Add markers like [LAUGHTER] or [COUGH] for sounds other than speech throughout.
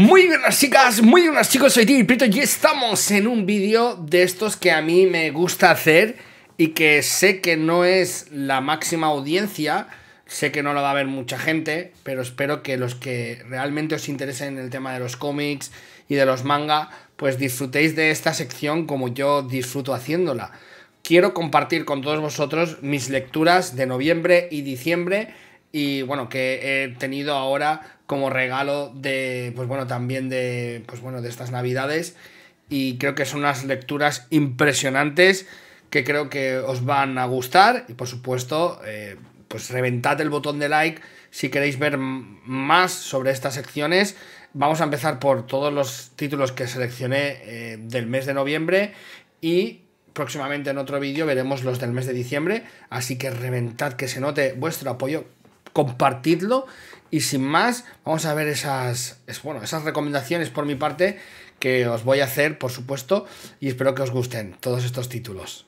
Muy buenas chicas, muy buenas chicos, soy Tini y estamos en un vídeo de estos que a mí me gusta hacer y que sé que no es la máxima audiencia, sé que no lo va a ver mucha gente, pero espero que los que realmente os interesen en el tema de los cómics y de los manga, pues disfrutéis de esta sección como yo disfruto haciéndola. Quiero compartir con todos vosotros mis lecturas de noviembre y diciembre y bueno, que he tenido ahora como regalo de, pues bueno, también de, pues bueno, de estas navidades y creo que son unas lecturas impresionantes que creo que os van a gustar y por supuesto eh, pues reventad el botón de like si queréis ver más sobre estas secciones vamos a empezar por todos los títulos que seleccioné eh, del mes de noviembre y próximamente en otro vídeo veremos los del mes de diciembre así que reventad que se note vuestro apoyo compartidlo. Y sin más, vamos a ver esas, es, bueno, esas recomendaciones por mi parte que os voy a hacer, por supuesto, y espero que os gusten todos estos títulos.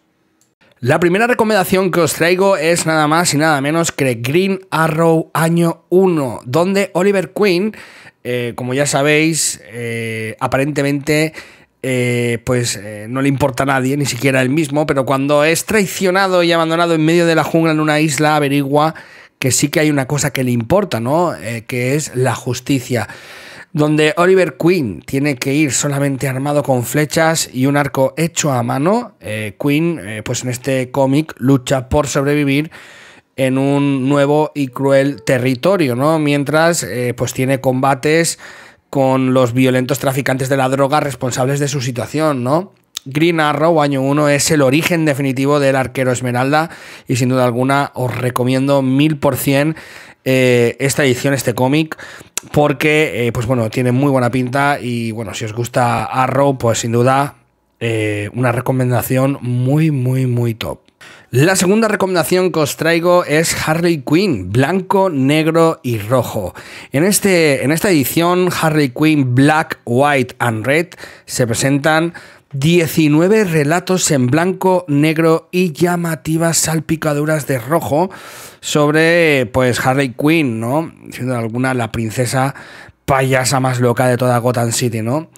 La primera recomendación que os traigo es nada más y nada menos que Green Arrow Año 1, donde Oliver Queen, eh, como ya sabéis, eh, aparentemente eh, pues no le importa a nadie, ni siquiera él mismo, pero cuando es traicionado y abandonado en medio de la jungla en una isla, averigua que sí que hay una cosa que le importa, ¿no? Eh, que es la justicia. Donde Oliver Queen tiene que ir solamente armado con flechas y un arco hecho a mano, eh, Queen, eh, pues en este cómic, lucha por sobrevivir en un nuevo y cruel territorio, ¿no? Mientras, pues tiene combates con los violentos traficantes de la droga responsables de su situación, ¿no? Green Arrow año 1 es el origen definitivo del arquero Esmeralda y sin duda alguna os recomiendo mil por cien eh, esta edición, este cómic, porque eh, pues bueno, tiene muy buena pinta y bueno, si os gusta Arrow, pues sin duda eh, una recomendación muy, muy, muy top. La segunda recomendación que os traigo es Harley Quinn, blanco, negro y rojo. En, este, en esta edición, Harley Quinn Black, White and Red se presentan 19 relatos en blanco, negro y llamativas salpicaduras de rojo sobre pues Harley Quinn, ¿no? Siendo alguna la princesa payasa más loca de toda Gotham City, ¿no?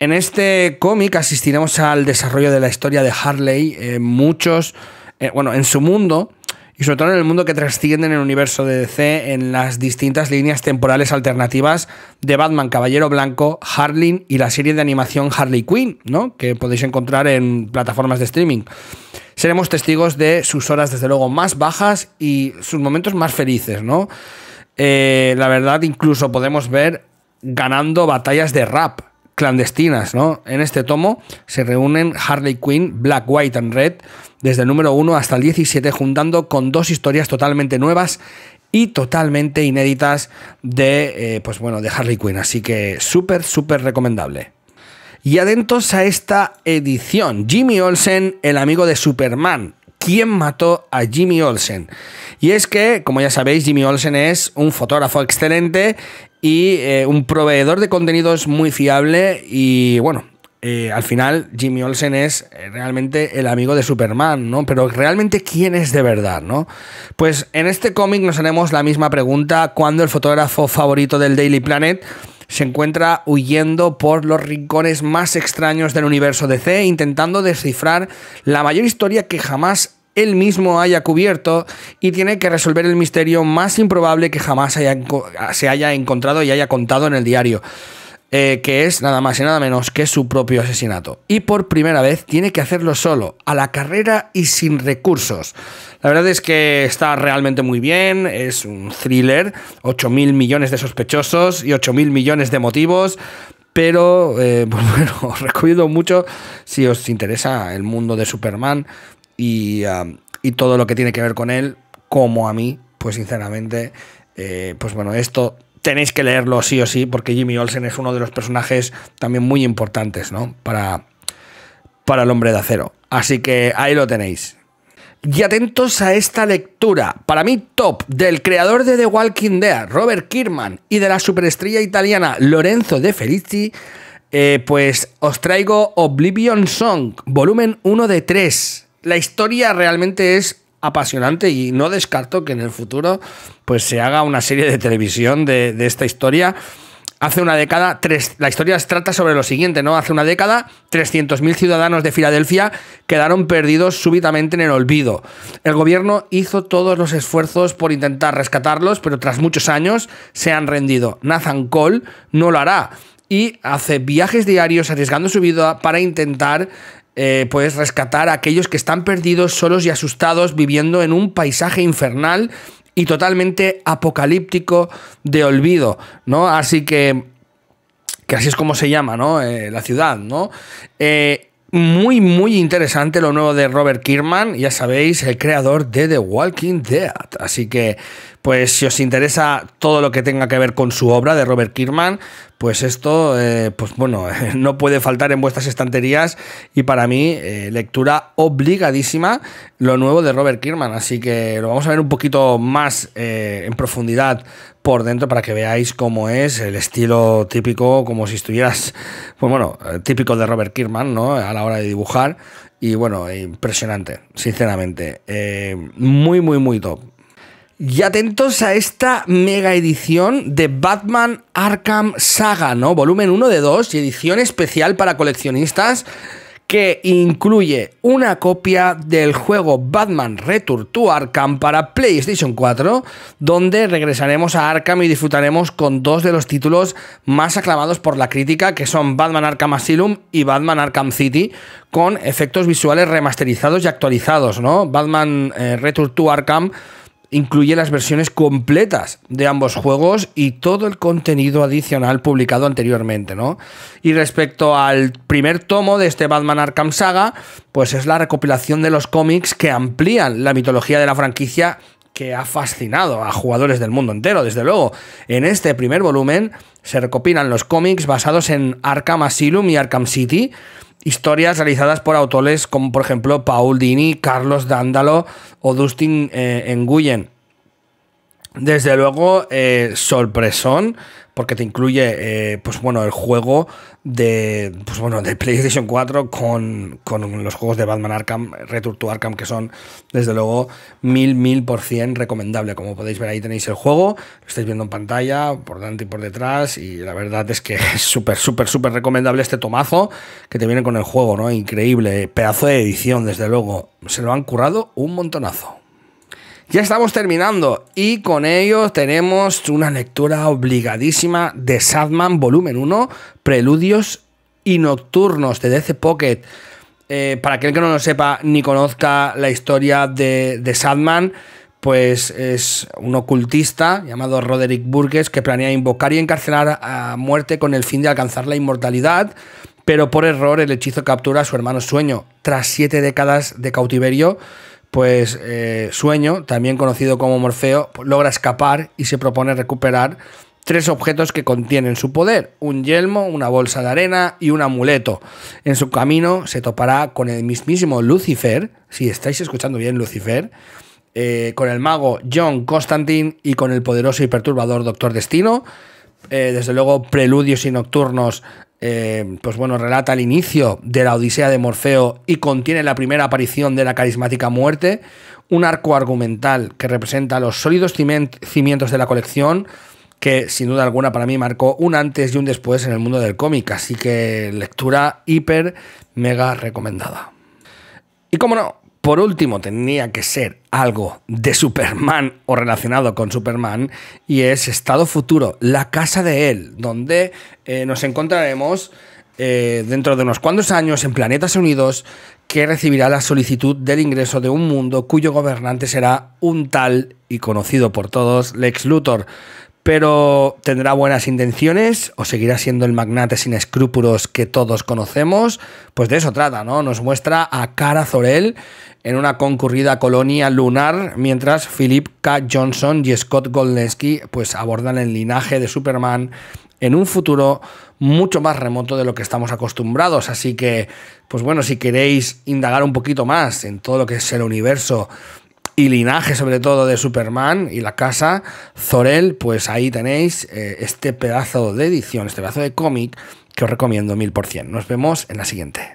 En este cómic asistiremos al desarrollo de la historia de Harley, en eh, muchos, eh, bueno, en su mundo, y sobre todo en el mundo que trasciende en el universo de DC en las distintas líneas temporales alternativas de Batman, Caballero Blanco, Harley y la serie de animación Harley Quinn, ¿no? que podéis encontrar en plataformas de streaming. Seremos testigos de sus horas, desde luego, más bajas y sus momentos más felices, ¿no? Eh, la verdad, incluso podemos ver ganando batallas de rap clandestinas, ¿no? En este tomo se reúnen Harley Quinn, Black, White and Red, desde el número 1 hasta el 17, juntando con dos historias totalmente nuevas y totalmente inéditas de, eh, pues bueno, de Harley Quinn. Así que súper, súper recomendable. Y atentos a esta edición, Jimmy Olsen, el amigo de Superman, quién mató a Jimmy Olsen. Y es que, como ya sabéis, Jimmy Olsen es un fotógrafo excelente y eh, un proveedor de contenidos muy fiable y bueno, eh, al final Jimmy Olsen es eh, realmente el amigo de Superman, ¿no? Pero realmente quién es de verdad, ¿no? Pues en este cómic nos haremos la misma pregunta cuando el fotógrafo favorito del Daily Planet se encuentra huyendo por los rincones más extraños del universo DC, intentando descifrar la mayor historia que jamás él mismo haya cubierto y tiene que resolver el misterio más improbable que jamás se haya encontrado y haya contado en el diario. Eh, que es nada más y nada menos que su propio asesinato. Y por primera vez tiene que hacerlo solo, a la carrera y sin recursos. La verdad es que está realmente muy bien, es un thriller, 8.000 millones de sospechosos y 8.000 millones de motivos. Pero, eh, [LAUGHS] bueno, os recomiendo mucho si os interesa el mundo de Superman, y, todo lo que tiene que ver con él, como a mí, pues sinceramente, eh, pues bueno, esto tenéis que leerlo sí o sí, porque Jimmy Olsen es uno de los personajes también muy importantes, ¿no? Para, para el hombre de acero. Así que ahí lo tenéis. Y atentos a esta lectura, para mí top, del creador de The Walking Dead, Robert Kierman y de la superestrella italiana Lorenzo de Felici, eh, pues os traigo Oblivion Song, volumen 1 de 3 la historia realmente es apasionante y no descarto que en el futuro pues se haga una serie de televisión de, esta historia. Hace una década, la historia trata sobre lo siguiente, ¿no? Hace una década, 300.000 ciudadanos de Filadelfia quedaron perdidos súbitamente en el olvido. El gobierno hizo todos los esfuerzos por intentar rescatarlos, pero tras muchos años se han rendido. Nathan Cole no lo hará y hace viajes diarios arriesgando su vida para intentar eh, puedes rescatar a aquellos que están perdidos, solos y asustados, viviendo en un paisaje infernal y totalmente apocalíptico de olvido, ¿no? Así que, que así es como se llama, ¿no? Eh, la ciudad, ¿no? Eh, muy, muy interesante lo nuevo de Robert Kirkman, ya sabéis, el creador de The Walking Dead. Así que, pues si os interesa todo lo que tenga que ver con su obra de Robert Kirkman, pues esto, eh, pues bueno, [LAUGHS] no puede faltar en vuestras estanterías y para mí eh, lectura obligadísima lo nuevo de Robert Kirkman. Así que lo vamos a ver un poquito más eh, en profundidad por dentro para que veáis cómo es el estilo típico, como si estuvieras, pues bueno, típico de Robert Kirkman, ¿no? A la hora de dibujar. Y bueno, impresionante, sinceramente. muy, muy, muy top. Y atentos a esta mega edición de Batman Arkham Saga, ¿no? Volumen 1 de 2 y edición especial para coleccionistas que incluye una copia del juego Batman Return to Arkham para PlayStation 4, donde regresaremos a Arkham y disfrutaremos con dos de los títulos más aclamados por la crítica, que son Batman Arkham Asylum y Batman Arkham City, con efectos visuales remasterizados y actualizados, ¿no? Batman eh, Return to Arkham Incluye las versiones completas de ambos juegos y todo el contenido adicional publicado anteriormente, ¿no? Y respecto al primer tomo de este Batman Arkham Saga, pues es la recopilación de los cómics que amplían la mitología de la franquicia que ha fascinado a jugadores del mundo entero, desde luego. En este primer volumen se recopilan los cómics basados en Arkham Asylum y Arkham City, historias realizadas por autores como por ejemplo Paul Dini, Carlos Dándalo o Dustin Enguyen. Eh, Desde luego, eh, sorpresón porque te incluye, eh, pues bueno, el juego de, pues bueno, de [LAUGHS] PlayStation 4 con, con los juegos de Batman Arkham, Return to Arkham, que son desde luego mil, mil por cien recomendable. Como podéis ver ahí tenéis el juego, lo estáis viendo en pantalla, por delante y por detrás, y la verdad es que [LAUGHS] es súper, súper, súper recomendable este tomazo que te viene con el juego, ¿no? Increíble, pedazo de edición, desde luego. Se lo han currado un montonazo. Ya estamos terminando y con ello tenemos una lectura obligadísima de Sadman Volumen 1, Preludios y Nocturnos de DC Pocket. Eh, para aquel que no lo sepa ni conozca la historia de, de Sadman, pues es un ocultista llamado Roderick Burgess que planea invocar y encarcelar a muerte con el fin de alcanzar la inmortalidad, pero por error el hechizo captura a su hermano Sueño. Tras siete décadas de cautiverio, pues eh, Sueño, también conocido como Morfeo, logra escapar y se propone recuperar tres objetos que contienen su poder, un yelmo, una bolsa de arena y un amuleto. En su camino se topará con el mismísimo Lucifer, si estáis escuchando bien Lucifer, eh, con el mago John Constantine y con el poderoso y perturbador Doctor Destino. Eh, desde luego, preludios y nocturnos eh, pues bueno, relata el inicio de la Odisea de Morfeo y contiene la primera aparición de la carismática muerte, un arco argumental que representa los sólidos cimientos de la colección, que sin duda alguna para mí marcó un antes y un después en el mundo del cómic, así que lectura hiper, mega recomendada. Y como no, por último, tenía que ser algo de Superman o relacionado con Superman, y es Estado Futuro, la casa de él, donde eh, nos encontraremos eh, dentro de unos cuantos años en Planetas Unidos, que recibirá la solicitud del ingreso de un mundo cuyo gobernante será un tal y conocido por todos Lex Luthor pero tendrá buenas intenciones o seguirá siendo el magnate sin escrúpulos que todos conocemos. Pues de eso trata, ¿no? Nos muestra a Cara Zorel en una concurrida colonia lunar, mientras Philip K. Johnson y Scott Goldensky pues, abordan el linaje de Superman en un futuro mucho más remoto de lo que estamos acostumbrados. Así que, pues bueno, si queréis indagar un poquito más en todo lo que es el universo y linaje sobre todo de Superman y la casa, Zorel, pues ahí tenéis eh, este pedazo de edición, este pedazo de cómic que os recomiendo mil por cien. Nos vemos en la siguiente.